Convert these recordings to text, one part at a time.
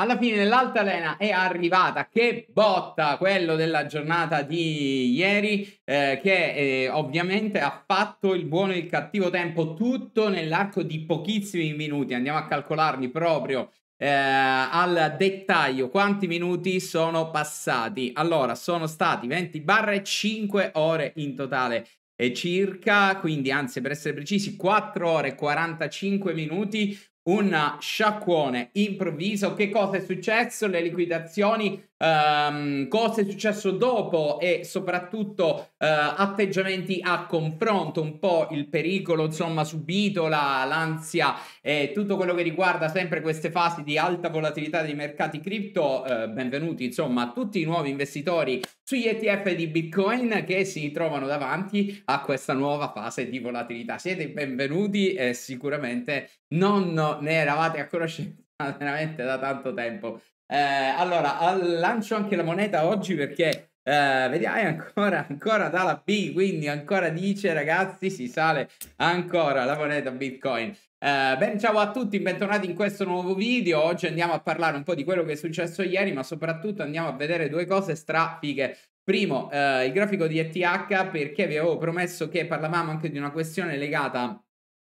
Alla fine nell'altalena è arrivata, che botta quello della giornata di ieri, eh, che eh, ovviamente ha fatto il buono e il cattivo tempo tutto nell'arco di pochissimi minuti, andiamo a calcolarli proprio eh, al dettaglio quanti minuti sono passati. Allora, sono stati 20 barre 5 ore in totale e eh, circa, quindi anzi per essere precisi 4 ore e 45 minuti, un sciacquone improvviso. Che cosa è successo? Le liquidazioni Um, cosa è successo dopo e soprattutto uh, atteggiamenti a confronto, un po' il pericolo insomma subito, la, l'ansia e tutto quello che riguarda sempre queste fasi di alta volatilità dei mercati cripto. Uh, benvenuti insomma a tutti i nuovi investitori sugli ETF di Bitcoin che si trovano davanti a questa nuova fase di volatilità. Siete benvenuti e sicuramente non ne eravate a conoscenza veramente da tanto tempo. Eh, allora, lancio anche la moneta oggi perché eh, vediamo, ancora, ancora dalla B, quindi ancora dice ragazzi, si sale ancora la moneta Bitcoin. Eh, ben ciao a tutti, bentornati in questo nuovo video. Oggi andiamo a parlare un po' di quello che è successo ieri, ma soprattutto andiamo a vedere due cose strafiche. Primo, eh, il grafico di ETH, perché vi avevo promesso che parlavamo anche di una questione legata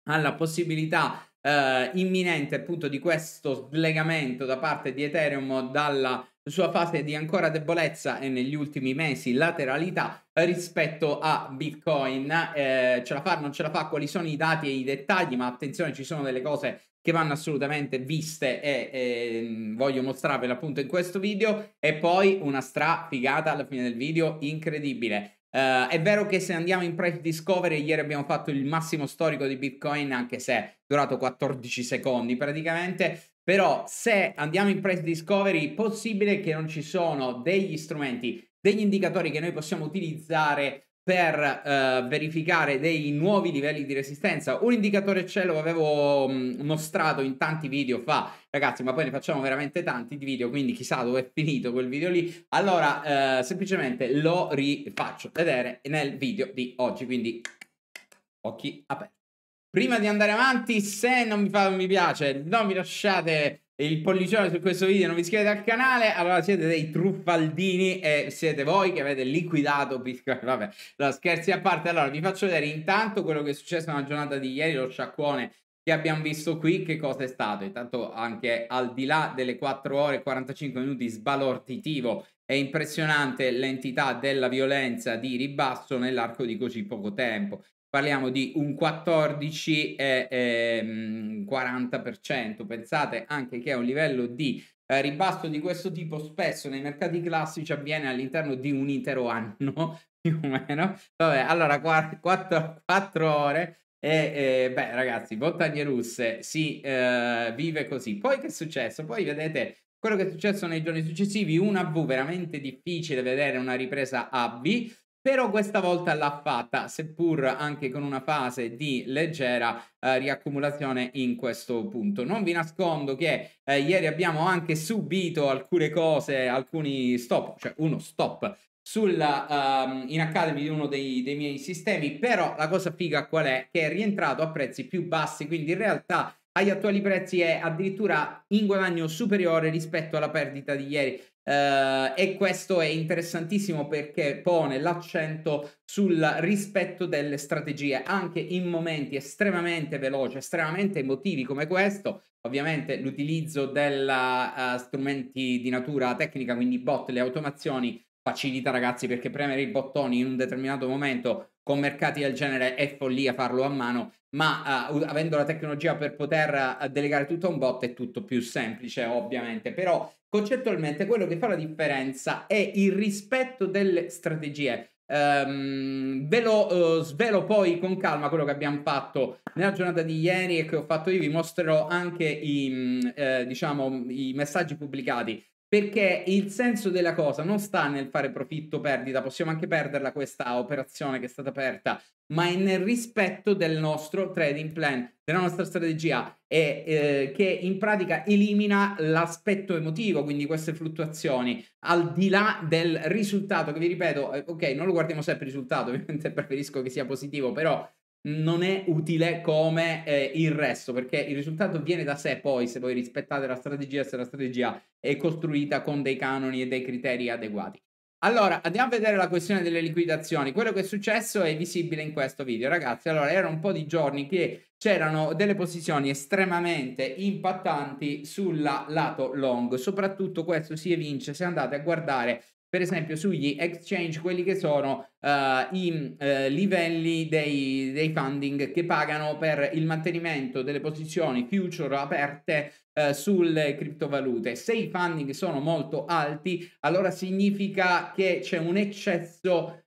alla possibilità eh, imminente appunto di questo slegamento da parte di Ethereum dalla sua fase di ancora debolezza e negli ultimi mesi lateralità rispetto a Bitcoin. Eh, ce la fa, non ce la fa, quali sono i dati e i dettagli, ma attenzione, ci sono delle cose che vanno assolutamente viste e, e mm, voglio mostrarvela appunto in questo video e poi una stra figata alla fine del video incredibile Uh, è vero che se andiamo in price discovery, ieri abbiamo fatto il massimo storico di Bitcoin, anche se è durato 14 secondi praticamente. Però se andiamo in price discovery, è possibile che non ci sono degli strumenti, degli indicatori che noi possiamo utilizzare per eh, verificare dei nuovi livelli di resistenza. Un indicatore ce che avevo mh, mm, mostrato in tanti video fa, ragazzi, ma poi ne facciamo veramente tanti di video, quindi chissà dove è finito quel video lì. Allora, eh, semplicemente lo rifaccio vedere nel video di oggi, quindi occhi aperti. Prima di andare avanti, se non mi fa mi piace, non mi lasciate e il pollicione su questo video non vi iscrivete al canale, allora siete dei truffaldini e siete voi che avete liquidato Bitcoin. Vabbè, no, scherzi a parte. Allora, vi faccio vedere intanto quello che è successo nella giornata di ieri, lo sciacquone che abbiamo visto qui, che cosa è stato. Intanto anche al di là delle 4 ore e 45 minuti sbalorditivo è impressionante l'entità della violenza di ribasso nell'arco di così poco tempo parliamo di un 14,40%. Ehm, Pensate anche che a un livello di eh, ribasso di questo tipo spesso nei mercati classici avviene all'interno di un intero anno, più o meno. Vabbè, allora 4, 4 ore. E, e, beh, ragazzi, montagne russe si eh, vive così. Poi che è successo? Poi vedete quello che è successo nei giorni successivi, una V veramente difficile vedere una ripresa a B però questa volta l'ha fatta, seppur anche con una fase di leggera eh, riaccumulazione in questo punto. Non vi nascondo che eh, ieri abbiamo anche subito alcune cose, alcuni stop, cioè uno stop sulla, um, in Academy di uno dei, dei miei sistemi, però la cosa figa qual è? Che è rientrato a prezzi più bassi, quindi in realtà agli attuali prezzi è addirittura in guadagno superiore rispetto alla perdita di ieri. Uh, e questo è interessantissimo perché pone l'accento sul rispetto delle strategie anche in momenti estremamente veloci, estremamente emotivi come questo. Ovviamente l'utilizzo degli uh, eh, strumenti di natura tecnica, quindi bot, le automazioni, facilita ragazzi perché premere i bottoni in un determinato momento con mercati del genere è follia farlo a mano, ma uh, avendo la tecnologia per poter uh, delegare tutto a un bot è tutto più semplice, ovviamente. Però concettualmente quello che fa la differenza è il rispetto delle strategie. Um, ve lo uh, svelo poi con calma quello che abbiamo fatto nella giornata di ieri e che ho fatto io. Vi mostrerò anche i, mh, mm, eh, diciamo, i messaggi pubblicati perché il senso della cosa non sta nel fare profitto o perdita, possiamo anche perderla questa operazione che è stata aperta, ma è nel rispetto del nostro trading plan, della nostra strategia, e, eh, che in pratica elimina l'aspetto emotivo, quindi queste fluttuazioni, al di là del risultato, che vi ripeto, eh, ok, non lo guardiamo sempre il risultato, ovviamente preferisco che sia positivo, però non è utile come eh, il resto, perché il risultato viene da sé poi se voi rispettate la strategia, se la strategia è costruita con dei canoni e dei criteri adeguati. Allora, andiamo a vedere la questione delle liquidazioni. Quello che è successo è visibile in questo video, ragazzi. Allora, erano un po' di giorni che c'erano delle posizioni estremamente impattanti sul lato long. Soprattutto questo si evince se andate a guardare per esempio sugli exchange quelli che sono uh, i uh, livelli dei, dei, funding che pagano per il mantenimento delle posizioni future aperte uh, sulle criptovalute. Se i funding sono molto alti, allora significa che c'è un eccesso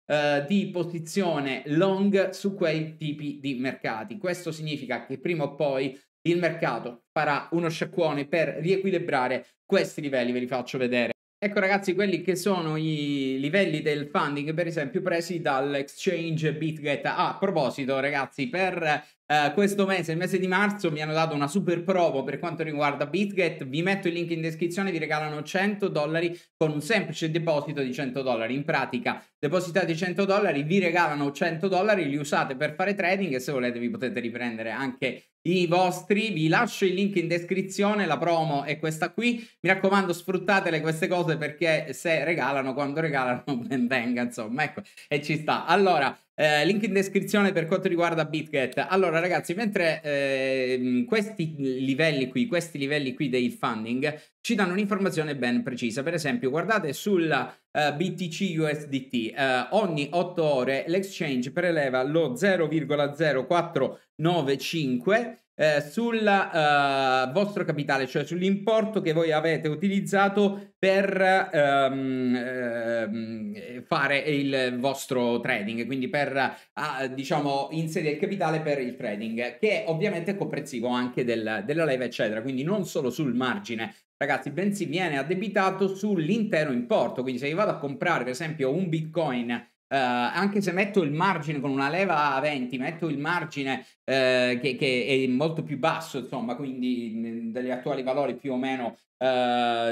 di posizione long su quei tipi di mercati. Questo significa che prima o poi il mercato farà uno sciacquone per riequilibrare questi livelli, ve li faccio vedere. Ecco ragazzi quelli che sono i livelli del funding per esempio presi dall'exchange BitGet. Ah, a proposito ragazzi per Uh, questo mese, il mese di marzo, mi hanno dato una super promo per quanto riguarda BitGet. Vi metto il link in descrizione, vi regalano 100 dollari con un semplice deposito di 100 dollari. In pratica, depositate 100 dollari, vi regalano 100 dollari, li usate per fare trading e se volete vi potete riprendere anche i vostri, vi lascio il link in descrizione, la promo è questa qui, mi raccomando sfruttatele queste cose perché se regalano, quando regalano, ben venga, insomma, ecco, e ci sta. Allora, eh, link in descrizione per quanto riguarda BitGet. Allora ragazzi, mentre eh, questi livelli qui, questi livelli qui dei funding ci danno un'informazione ben precisa, per esempio guardate sulla uh, eh, BTC USDT. Uh, eh, ogni 8 ore l'exchange preleva lo 0,0495 eh, sul eh, vostro capitale, cioè sull'importo che voi avete utilizzato per ehm, ehm, fare il vostro trading, quindi per ah, diciamo inserire il capitale per il trading, che ovviamente è comprensivo anche del, della leva, eccetera, quindi non solo sul margine. Ragazzi, bensì viene addebitato sull'intero importo, quindi se io vado a comprare per esempio un bitcoin eh, anche se metto il margine con una leva a 20, metto il margine eh, che, che, è molto più basso, insomma, quindi mm, degli attuali valori più o meno eh,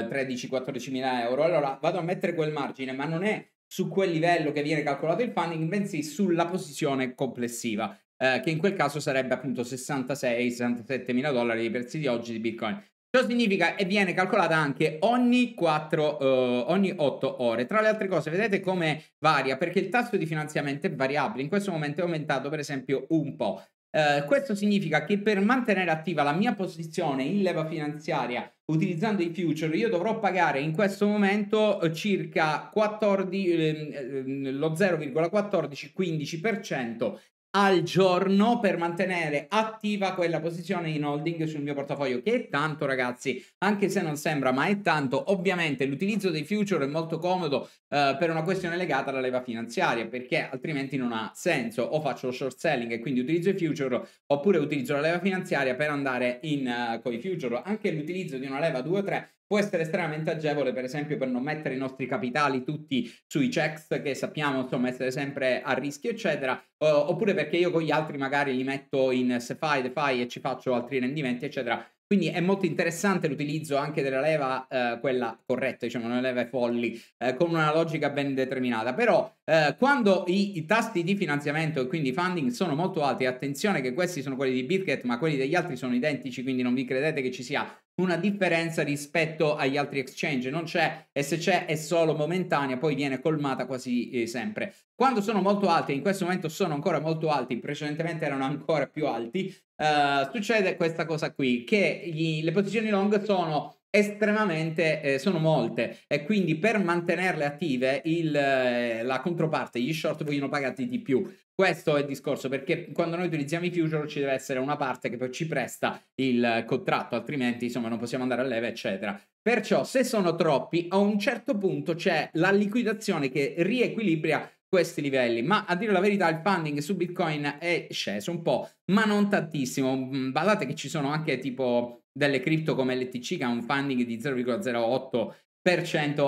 13-14 mila euro, allora vado a mettere quel margine, ma non è su quel livello che viene calcolato il funding, bensì sulla posizione complessiva. Eh, che in quel caso sarebbe appunto 66-67 mila dollari i prezzi di oggi di Bitcoin. Ciò significa e viene calcolata anche ogni 4, uh, eh, ogni 8 ore. Tra le altre cose, vedete come varia, perché il tasso di finanziamento è variabile. In questo momento è aumentato, per esempio, un po'. Uh, questo significa che per mantenere attiva la mia posizione in leva finanziaria utilizzando i future, io dovrò pagare in questo momento eh, circa 14, eh, ehm, lo 0,14-15% al giorno per mantenere attiva quella posizione in holding sul mio portafoglio che è tanto ragazzi anche se non sembra ma è tanto ovviamente l'utilizzo dei future è molto comodo eh, per una questione legata alla leva finanziaria perché altrimenti non ha senso o faccio short selling e quindi utilizzo i future oppure utilizzo la leva finanziaria per andare in uh, eh, con i future anche l'utilizzo di una leva 2 o 3 Può essere estremamente agevole, per esempio, per non mettere i nostri capitali tutti sui checks che sappiamo insomma essere sempre a rischio, eccetera, o, oppure perché io con gli altri magari li metto in SeFi, DeFi e ci faccio altri rendimenti, eccetera. Quindi è molto interessante l'utilizzo anche della leva, eh, quella corretta, diciamo, una leva folli, eh, con una logica ben determinata. Però eh, quando i, i, tassi di finanziamento e quindi funding sono molto alti, attenzione che questi sono quelli di Bitget, ma quelli degli altri sono identici, quindi non vi credete che ci sia una differenza rispetto agli altri exchange, non c'è e se c'è è solo momentanea, poi viene colmata quasi eh, sempre. Quando sono molto alti, in questo momento sono ancora molto alti, precedentemente erano ancora più alti, eh, succede questa cosa qui, che gli, le posizioni long sono estremamente eh, sono molte e quindi per mantenerle attive il, eh, la controparte gli short vogliono pagarti di più questo è il discorso perché quando noi utilizziamo i future ci deve essere una parte che poi ci presta il contratto altrimenti insomma non possiamo andare a leva eccetera perciò se sono troppi a un certo punto c'è la liquidazione che riequilibra questi livelli, ma a dire la verità il funding su Bitcoin è sceso un po', ma non tantissimo. Mm, guardate che ci sono anche tipo delle cripto come LTC che ha un funding di 0,08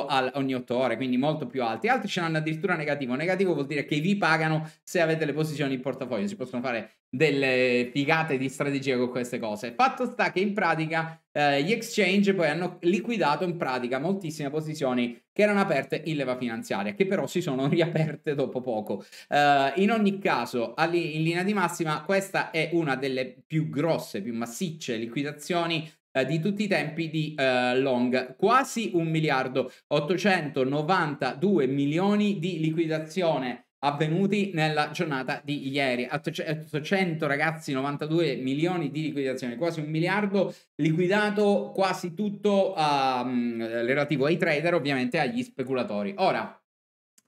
al, ogni 8 ore, quindi molto più alti. Altri ce l'hanno addirittura negativo. Negativo vuol dire che vi pagano se avete le posizioni in portafoglio. Si possono fare delle figate di strategia con queste cose. Fatto sta che in pratica eh, gli exchange poi hanno liquidato in pratica moltissime posizioni che erano aperte in leva finanziaria, che però si sono riaperte dopo poco. Eh, in ogni caso, in linea di massima, questa è una delle più grosse, più massicce liquidazioni eh, di tutti i tempi di eh, Long, quasi un miliardo 892 milioni di liquidazione avvenuti nella giornata di ieri 800 ragazzi 92 milioni di liquidazione quasi un miliardo liquidato quasi tutto um, relativo ai trader ovviamente agli speculatori ora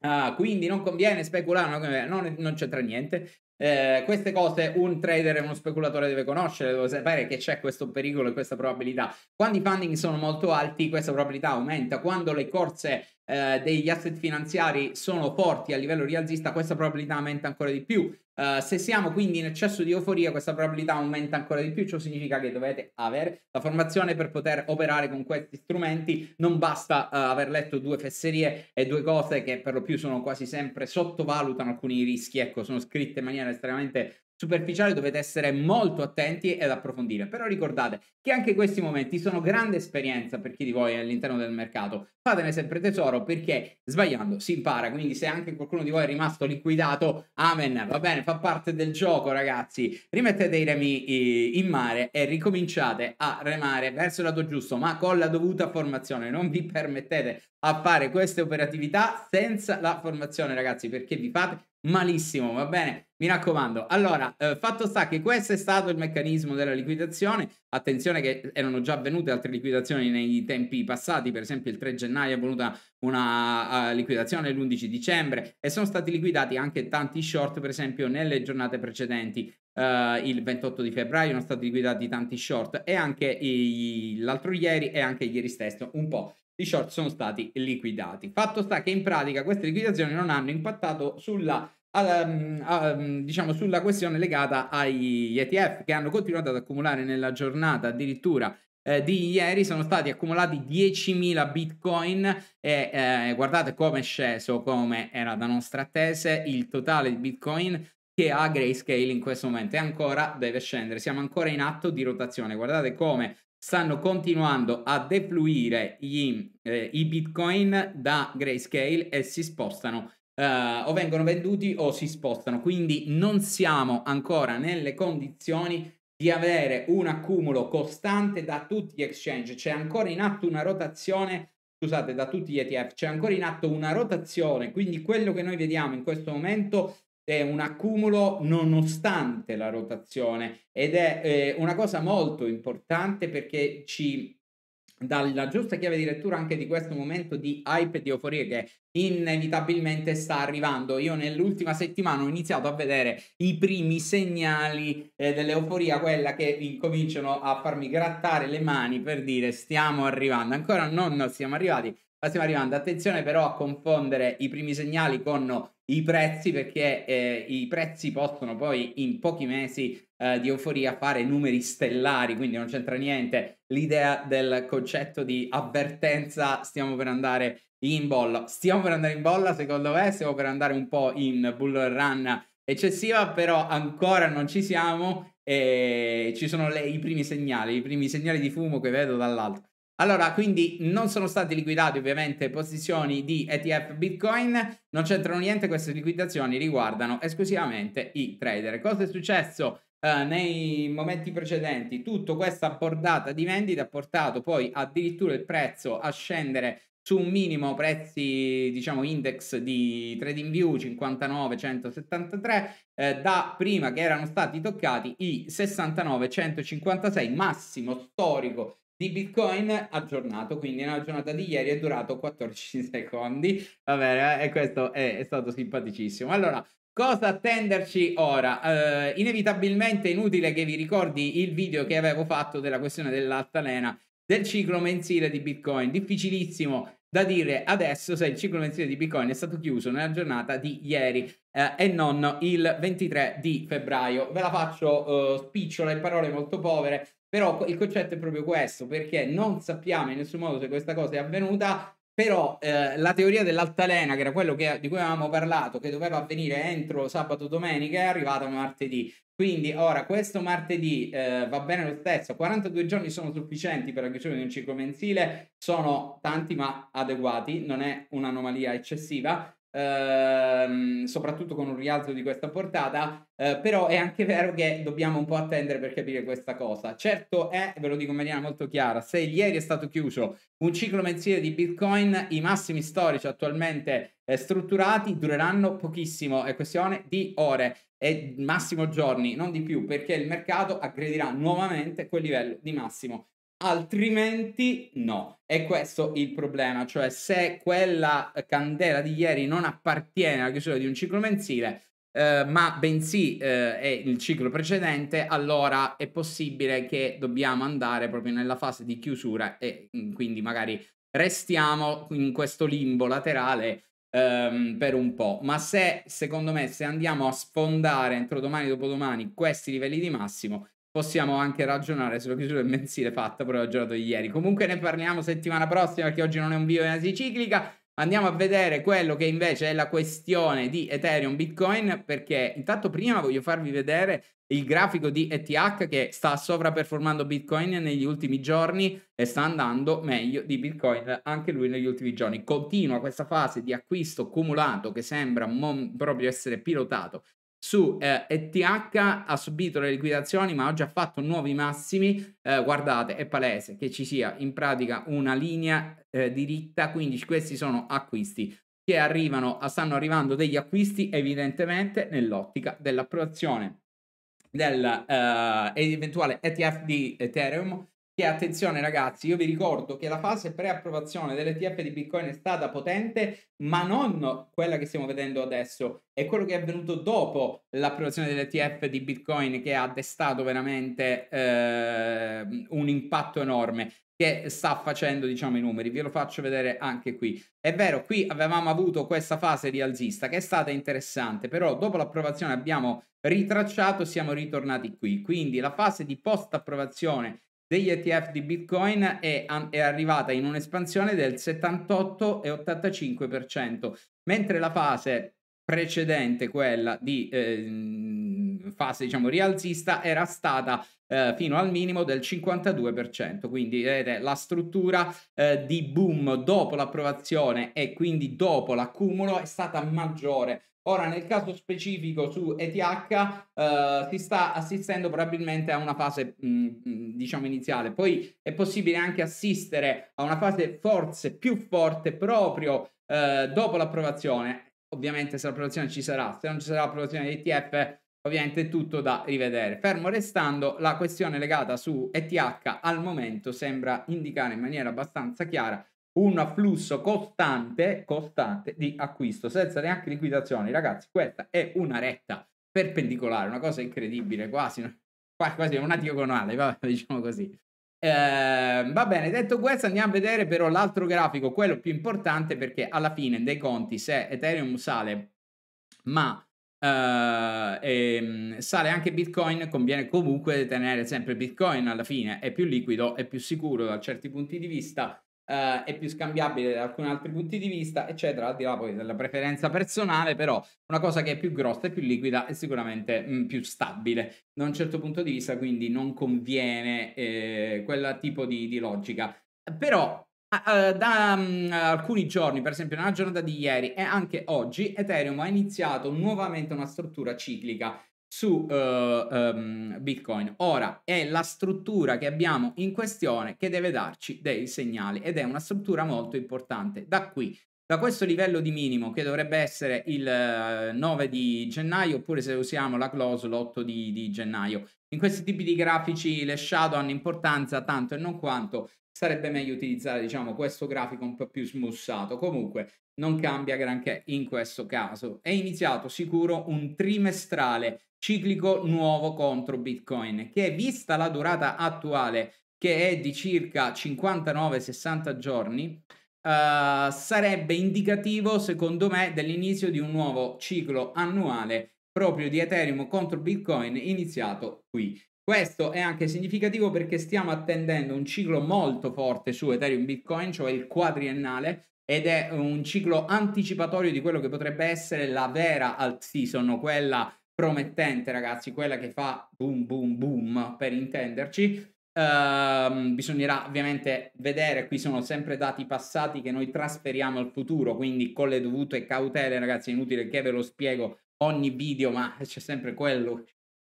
Ah, quindi non conviene speculare, non, non c'entra niente. Eh, queste cose un trader e uno speculatore deve conoscere, deve sapere che c'è questo pericolo e questa probabilità. Quando i funding sono molto alti, questa probabilità aumenta. Quando le corse eh, degli asset finanziari sono forti a livello rialzista, questa probabilità aumenta ancora di più. Eh, se siamo quindi in eccesso di euforia, questa probabilità aumenta ancora di più. Ciò significa che dovete avere la formazione per poter operare con questi strumenti. Non basta uh, aver letto due fesserie e due cose che per lo più sono quasi sempre sottovalutano alcuni rischi. Ecco, sono scritte in maniera estremamente superficiale dovete essere molto attenti ed approfondire. Però ricordate che anche questi momenti sono grande esperienza per chi di voi è all'interno del mercato. Fatene sempre tesoro perché sbagliando si impara. Quindi se anche qualcuno di voi è rimasto liquidato, amen, va bene, fa parte del gioco ragazzi. Rimettete i remi in mare e ricominciate a remare verso il lato giusto, ma con la dovuta formazione. Non vi permettete a fare queste operatività senza la formazione ragazzi perché vi fate malissimo, va bene? Mi raccomando. Allora, eh, fatto sta che questo è stato il meccanismo della liquidazione. Attenzione che erano già avvenute altre liquidazioni nei tempi passati, per esempio il 3 gennaio è avvenuta una uh, liquidazione l'11 dicembre e sono stati liquidati anche tanti short, per esempio nelle giornate precedenti. Uh, il 28 di febbraio sono stati liquidati tanti short e anche i... l'altro ieri e anche ieri stesso un po' i short sono stati liquidati. Fatto sta che in pratica queste liquidazioni non hanno impattato sulla a, ehm, a, ehm, diciamo sulla questione legata agli ETF che hanno continuato ad accumulare nella giornata addirittura eh, di ieri sono stati accumulati 10.000 bitcoin e eh, guardate come è sceso come era da nostra attese il totale di bitcoin che ha grayscale in questo momento e ancora deve scendere siamo ancora in atto di rotazione guardate come stanno continuando a defluire gli, eh, i bitcoin da grayscale e si spostano eh, o vengono venduti o si spostano quindi non siamo ancora nelle condizioni di avere un accumulo costante da tutti gli exchange c'è ancora in atto una rotazione scusate da tutti gli ETF c'è ancora in atto una rotazione quindi quello che noi vediamo in questo momento è un accumulo nonostante la rotazione ed è eh, una cosa molto importante perché ci dà la giusta chiave di lettura anche di questo momento di hype e di euforia che inevitabilmente sta arrivando. Io nell'ultima settimana ho iniziato a vedere i primi segnali eh, dell'euforia, quella che incominciano a farmi grattare le mani per dire stiamo arrivando. Ancora non siamo arrivati, ma stiamo arrivando, attenzione però a confondere i primi segnali con i prezzi perché eh, i prezzi possono poi in pochi mesi eh, di euforia fare numeri stellari, quindi non c'entra niente l'idea del concetto di avvertenza, stiamo per andare in bolla. Stiamo per andare in bolla secondo me, stiamo per andare un po' in bull run eccessiva, però ancora non ci siamo e ci sono le, i primi segnali, i primi segnali di fumo che vedo dall'alto. Allora, quindi non sono stati liquidati ovviamente posizioni di ETF Bitcoin, non c'entrano niente, queste liquidazioni riguardano esclusivamente i trader. Cosa è successo eh, nei momenti precedenti? Tutta questa bordata di vendita ha portato poi addirittura il prezzo a scendere su un minimo prezzi, diciamo, index di TradingView 59,173, eh, da prima che erano stati toccati i 69,156, massimo storico di Bitcoin aggiornato, quindi nella giornata di ieri è durato 14 secondi. Va bene, eh, e questo è, è stato simpaticissimo. Allora, Cosa attenderci ora? Eh, inevitabilmente è inutile che vi ricordi il video che avevo fatto della questione dell'altalena del ciclo mensile di Bitcoin. Difficilissimo da dire adesso se il ciclo mensile di Bitcoin è stato chiuso nella giornata di ieri eh, e non il 23 di febbraio. Ve la faccio eh, spicciola in parole molto povere. Però il concetto è proprio questo, perché non sappiamo in nessun modo se questa cosa è avvenuta, però eh, la teoria dell'altalena, che era quello che, di cui avevamo parlato, che doveva avvenire entro sabato domenica, è arrivata martedì. Quindi ora questo martedì eh, va bene lo stesso, 42 giorni sono sufficienti per la chiusura di un ciclo mensile, sono tanti ma adeguati, non è un'anomalia eccessiva ehm, soprattutto con un rialzo di questa portata, eh, però è anche vero che dobbiamo un po' attendere per capire questa cosa. Certo è, ve lo dico in maniera molto chiara, se ieri è stato chiuso un ciclo mensile di Bitcoin, i massimi storici attualmente eh, strutturati dureranno pochissimo, è questione di ore e massimo giorni, non di più, perché il mercato aggredirà nuovamente quel livello di massimo altrimenti no. E questo il problema, cioè se quella candela di ieri non appartiene alla chiusura di un ciclo mensile, eh, ma bensì eh, è il ciclo precedente, allora è possibile che dobbiamo andare proprio nella fase di chiusura e mm, quindi magari restiamo in questo limbo laterale ehm, per un po'. Ma se secondo me se andiamo a sfondare entro domani dopodomani questi livelli di massimo, possiamo anche ragionare sulla chiusura del mensile fatta pure ragionato ieri. Comunque ne parliamo settimana prossima perché oggi non è un video in analisi ciclica. Andiamo a vedere quello che invece è la questione di Ethereum Bitcoin perché intanto prima voglio farvi vedere il grafico di ETH che sta sovraperformando Bitcoin negli ultimi giorni e sta andando meglio di Bitcoin anche lui negli ultimi giorni. Continua questa fase di acquisto cumulato che sembra proprio essere pilotato su eh, ETH ha subito le liquidazioni ma oggi ha fatto nuovi massimi eh, guardate è palese che ci sia in pratica una linea eh, diritta quindi questi sono acquisti che arrivano stanno arrivando degli acquisti evidentemente nell'ottica dell'approvazione dell'eventuale eh, ETF di Ethereum che attenzione ragazzi, io vi ricordo che la fase pre-approvazione dell'ETF di Bitcoin è stata potente, ma non quella che stiamo vedendo adesso, è quello che è avvenuto dopo l'approvazione dell'ETF di Bitcoin che ha destato veramente eh, un impatto enorme che sta facendo diciamo i numeri ve lo faccio vedere anche qui è vero qui avevamo avuto questa fase rialzista che è stata interessante però dopo l'approvazione abbiamo ritracciato siamo ritornati qui quindi la fase di post approvazione degli ETF di Bitcoin è, è arrivata in un'espansione del 78,85%, mentre la fase precedente, quella di eh, fase diciamo rialzista, era stata eh, fino al minimo del 52%, quindi vedete la struttura eh, di boom dopo l'approvazione e quindi dopo l'accumulo è stata maggiore Ora, nel caso specifico su ETH, eh, si sta assistendo probabilmente a una fase, mh, diciamo, iniziale. Poi è possibile anche assistere a una fase forse più forte proprio eh, dopo l'approvazione. Ovviamente se l'approvazione ci sarà, se non ci sarà l'approvazione di ETF, ovviamente è tutto da rivedere. Fermo restando, la questione legata su ETH al momento sembra indicare in maniera abbastanza chiara un flusso costante, costante di acquisto senza neanche liquidazioni. Ragazzi, questa è una retta perpendicolare, una cosa incredibile, quasi, quasi una diagonale, diciamo così. Eh, va bene, detto questo andiamo a vedere però l'altro grafico, quello più importante perché alla fine dei conti se Ethereum sale ma eh, e, ehm, sale anche Bitcoin conviene comunque tenere sempre Bitcoin alla fine, è più liquido, è più sicuro da certi punti di vista eh, è più scambiabile da alcuni altri punti di vista, eccetera, al di là poi della preferenza personale, però una cosa che è più grossa e più liquida è sicuramente mh, più stabile da un certo punto di vista, quindi non conviene eh, quel tipo di, di logica. Però Uh, da um, alcuni giorni, per esempio nella giornata di ieri e anche oggi, Ethereum ha iniziato nuovamente una struttura ciclica su uh, um, Bitcoin. Ora è la struttura che abbiamo in questione che deve darci dei segnali ed è una struttura molto importante. Da qui, da questo livello di minimo che dovrebbe essere il 9 eh, di gennaio oppure se usiamo la close l'8 di, di gennaio. In questi tipi di grafici le shadow hanno importanza tanto e non quanto sarebbe meglio utilizzare diciamo questo grafico un po' più smussato comunque non cambia granché in questo caso è iniziato sicuro un trimestrale ciclico nuovo contro Bitcoin, che vista la durata attuale, che è di circa 59-60 giorni, Uh, sarebbe indicativo, secondo me, dell'inizio di un nuovo ciclo annuale proprio di Ethereum contro Bitcoin iniziato qui. Questo è anche significativo perché stiamo attendendo un ciclo molto forte su Ethereum Bitcoin, cioè il quadriennale, ed è un ciclo anticipatorio di quello che potrebbe essere la vera alt season, quella promettente, ragazzi, quella che fa boom, boom, boom, per intenderci. Uh, bisognerà ovviamente vedere, qui sono sempre dati passati che noi trasferiamo al futuro, quindi con le dovute cautele, ragazzi, è inutile che ve lo spiego ogni video, ma c'è sempre quello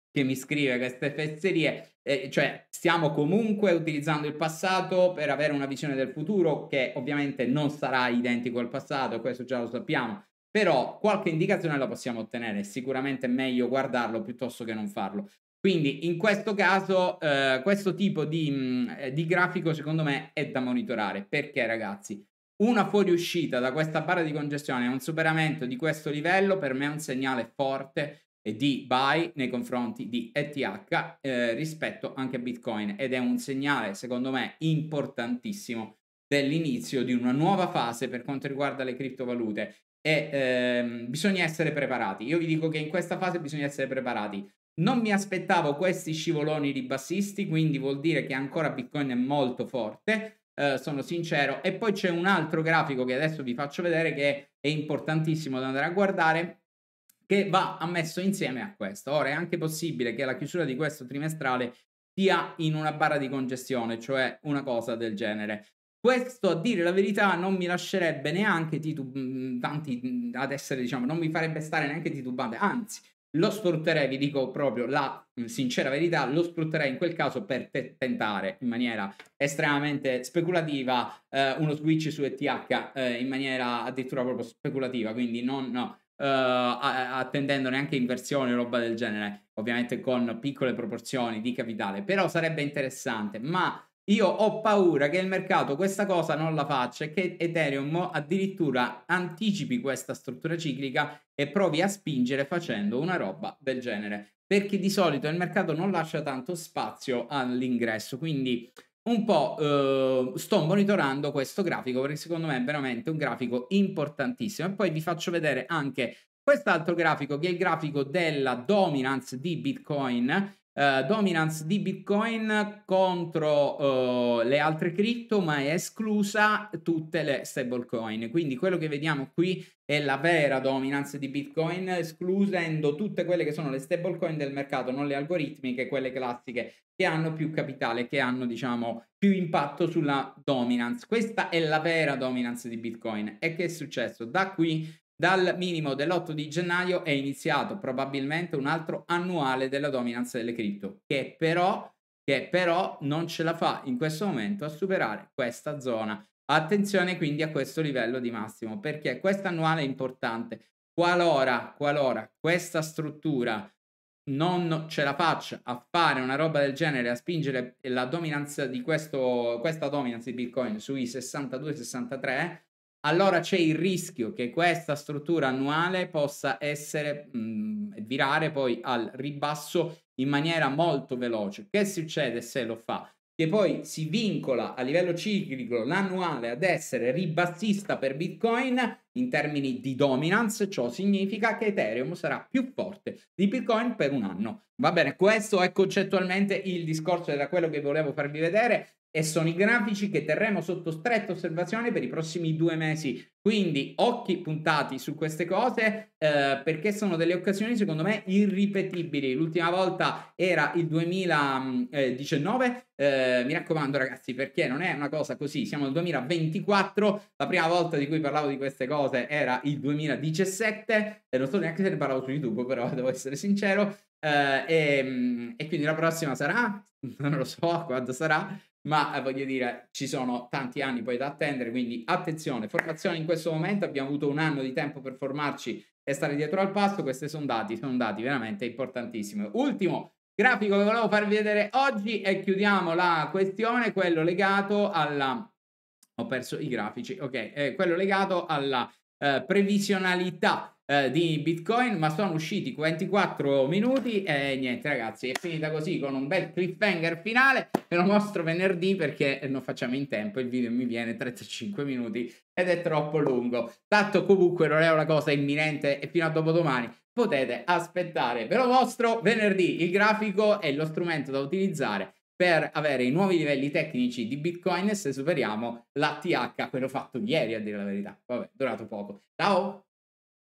che mi scrive queste fesserie, eh, cioè stiamo comunque utilizzando il passato per avere una visione del futuro che ovviamente non sarà identico al passato, questo già lo sappiamo, però qualche indicazione la possiamo ottenere, sicuramente è meglio guardarlo piuttosto che non farlo. Quindi in questo caso eh, questo tipo di, mm, eh, di grafico secondo me è da monitorare, perché ragazzi una fuoriuscita da questa barra di congestione e un superamento di questo livello per me è un segnale forte di buy nei confronti di ETH eh, rispetto anche a Bitcoin ed è un segnale secondo me importantissimo dell'inizio di una nuova fase per quanto riguarda le criptovalute e ehm, bisogna essere preparati. Io vi dico che in questa fase bisogna essere preparati. Non mi aspettavo questi scivoloni di bassisti, quindi vuol dire che ancora Bitcoin è molto forte, eh, sono sincero. E poi c'è un altro grafico che adesso vi faccio vedere che è importantissimo da andare a guardare, che va ammesso insieme a questo. Ora è anche possibile che la chiusura di questo trimestrale sia in una barra di congestione, cioè una cosa del genere. Questo, a dire la verità, non mi lascerebbe neanche titubanti mm, mm, mm, ad essere, diciamo, non mi farebbe stare neanche titubante, anzi, lo sfrutterei, vi dico proprio la sincera verità, lo sfrutterei in quel caso per te- tentare in maniera estremamente speculativa eh, uno switch su ETH eh, in maniera addirittura proprio speculativa, quindi non no, eh, attendendo neanche inversioni o roba del genere, ovviamente con piccole proporzioni di capitale, però sarebbe interessante, ma io ho paura che il mercato questa cosa non la faccia e che Ethereum addirittura anticipi questa struttura ciclica e provi a spingere facendo una roba del genere, perché di solito il mercato non lascia tanto spazio all'ingresso, quindi un po' eh, sto monitorando questo grafico perché secondo me è veramente un grafico importantissimo e poi vi faccio vedere anche quest'altro grafico che è il grafico della dominance di Bitcoin Uh, dominance di Bitcoin contro uh, le altre cripto, ma è esclusa tutte le stablecoin. Quindi quello che vediamo qui è la vera dominance di Bitcoin, esclusendo tutte quelle che sono le stablecoin del mercato, non le algoritmiche, quelle classiche che hanno più capitale, che hanno diciamo più impatto sulla dominance. Questa è la vera dominance di Bitcoin. E che è successo? Da qui dal minimo dell'8 di gennaio è iniziato probabilmente un altro annuale della dominanza delle cripto, che però, che però non ce la fa in questo momento a superare questa zona. Attenzione quindi a questo livello di massimo, perché questo annuale è importante. Qualora, qualora questa struttura non ce la faccia a fare una roba del genere, a spingere la dominanza di questo, questa dominanza di Bitcoin sui 62-63, allora c'è il rischio che questa struttura annuale possa essere mh, mhmm, virare poi al ribasso in maniera molto veloce. Che succede se lo fa? Che poi si vincola a livello ciclico l'annuale ad essere ribassista per Bitcoin in termini di dominance, ciò significa che Ethereum sarà più forte di Bitcoin per un anno. Va bene, questo è concettualmente il discorso, era quello che volevo farvi vedere e sono i grafici che terremo sotto stretta osservazione per i prossimi due mesi. Quindi occhi puntati su queste cose eh, perché sono delle occasioni secondo me irripetibili. L'ultima volta era il 2019, eh, mi raccomando ragazzi perché non è una cosa così, siamo nel 2024, la prima volta di cui parlavo di queste cose era il 2017 e non so neanche se ne parlavo su YouTube però devo essere sincero. Eh, e, ehm, e quindi la prossima sarà non lo so quando sarà, ma eh, voglio dire, ci sono tanti anni poi da attendere, quindi attenzione, formazione in questo momento, abbiamo avuto un anno di tempo per formarci e stare dietro al passo, questi sono dati, sono dati veramente importantissimi. Ultimo grafico che volevo farvi vedere oggi e chiudiamo la questione, quello legato alla... ho perso i grafici, ok, eh, quello legato alla eh, previsionalità eh, di Bitcoin, ma sono usciti 24 minuti e niente ragazzi, è finita così con un bel cliffhanger finale, ve lo mostro venerdì perché non facciamo in tempo, il video mi viene 35 minuti ed è troppo lungo, tanto comunque non è una cosa imminente e fino a dopodomani potete aspettare, ve lo mostro venerdì, il grafico è lo strumento da utilizzare per avere i nuovi livelli tecnici di Bitcoin se superiamo la TH, quello fatto ieri a dire la verità, vabbè, durato poco, ciao!